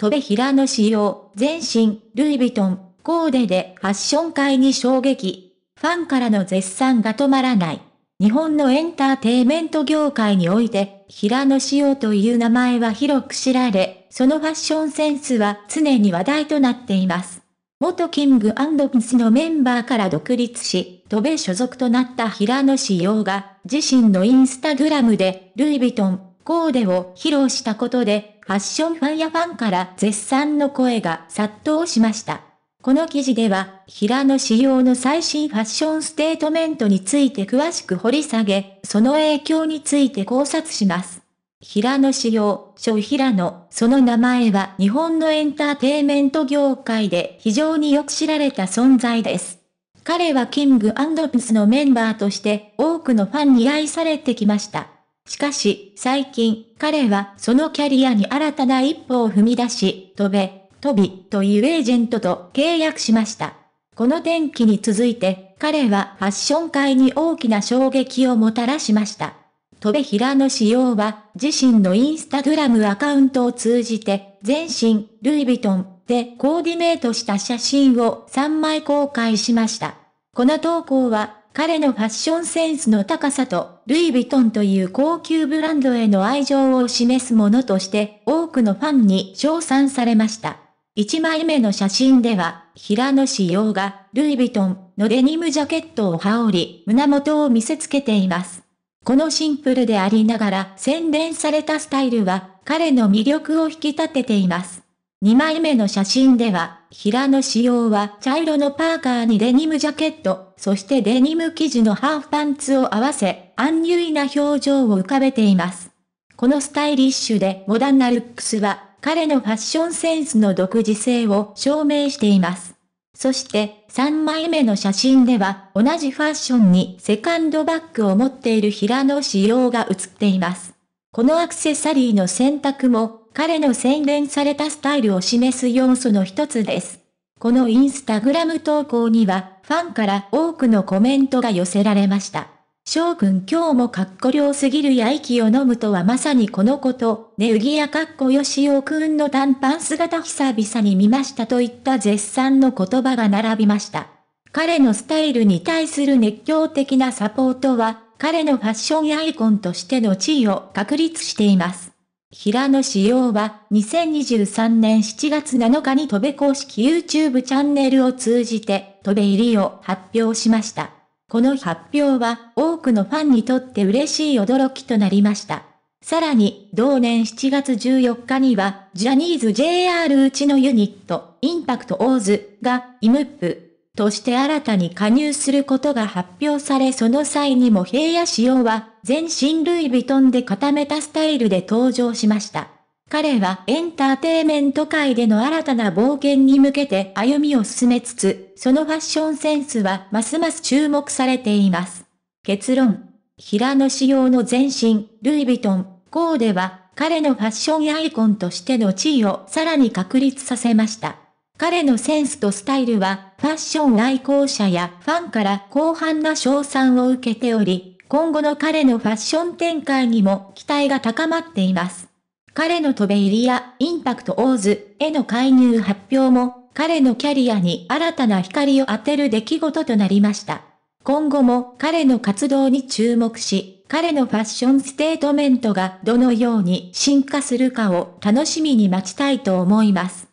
戸部平野仕様、全身、ルイ・ヴィトン、コーデでファッション界に衝撃。ファンからの絶賛が止まらない。日本のエンターテイメント業界において、平野仕様という名前は広く知られ、そのファッションセンスは常に話題となっています。元キングアンド・ピスのメンバーから独立し、戸部所属となった平野志陽が、自身のインスタグラムで、ルイ・ヴィトン、コーデを披露したことで、ファッションファンやファンから絶賛の声が殺到しました。この記事では、平野仕様の最新ファッションステートメントについて詳しく掘り下げ、その影響について考察します。平野仕様、諸平野、その名前は日本のエンターテイメント業界で非常によく知られた存在です。彼はキングピスのメンバーとして多くのファンに愛されてきました。しかし、最近、彼はそのキャリアに新たな一歩を踏み出し、飛べ、飛びというエージェントと契約しました。この転機に続いて、彼はファッション界に大きな衝撃をもたらしました。戸部平野仕様は、自身のインスタグラムアカウントを通じて、全身、ルイ・ヴィトンでコーディネートした写真を3枚公開しました。この投稿は、彼のファッションセンスの高さと、ルイ・ヴィトンという高級ブランドへの愛情を示すものとして、多くのファンに称賛されました。1枚目の写真では、平野紫陽が、ルイ・ヴィトンのデニムジャケットを羽織り、胸元を見せつけています。このシンプルでありながら洗練されたスタイルは、彼の魅力を引き立てています。2枚目の写真では、平野仕様は茶色のパーカーにデニムジャケット、そしてデニム生地のハーフパンツを合わせ、安入意な表情を浮かべています。このスタイリッシュでモダンなルックスは、彼のファッションセンスの独自性を証明しています。そして、3枚目の写真では、同じファッションにセカンドバッグを持っている平野仕様が写っています。このアクセサリーの選択も彼の洗練されたスタイルを示す要素の一つです。このインスタグラム投稿には、ファンから多くのコメントが寄せられました。翔くん今日もかっこ良すぎるや息を飲むとはまさにこのこと、ねうぎやかっこよしおくんの短パン姿久々に見ましたといった絶賛の言葉が並びました。彼のスタイルに対する熱狂的なサポートは、彼のファッションアイコンとしての地位を確立しています。平野紫耀は2023年7月7日に戸部公式 YouTube チャンネルを通じて戸部入りを発表しました。この発表は多くのファンにとって嬉しい驚きとなりました。さらに、同年7月14日には、ジャニーズ JR うちのユニット、インパクトオーズが、イムップとして新たに加入することが発表されその際にも平野紫耀は全身ルイ・ヴィトンで固めたスタイルで登場しました。彼はエンターテイメント界での新たな冒険に向けて歩みを進めつつ、そのファッションセンスはますます注目されています。結論。平野紫耀の全身、ルイ・ヴィトン、コーデは彼のファッションアイコンとしての地位をさらに確立させました。彼のセンスとスタイルは、ファッション愛好者やファンから広範な賞賛を受けており、今後の彼のファッション展開にも期待が高まっています。彼の飛べ入りやインパクトオーズへの介入発表も、彼のキャリアに新たな光を当てる出来事となりました。今後も彼の活動に注目し、彼のファッションステートメントがどのように進化するかを楽しみに待ちたいと思います。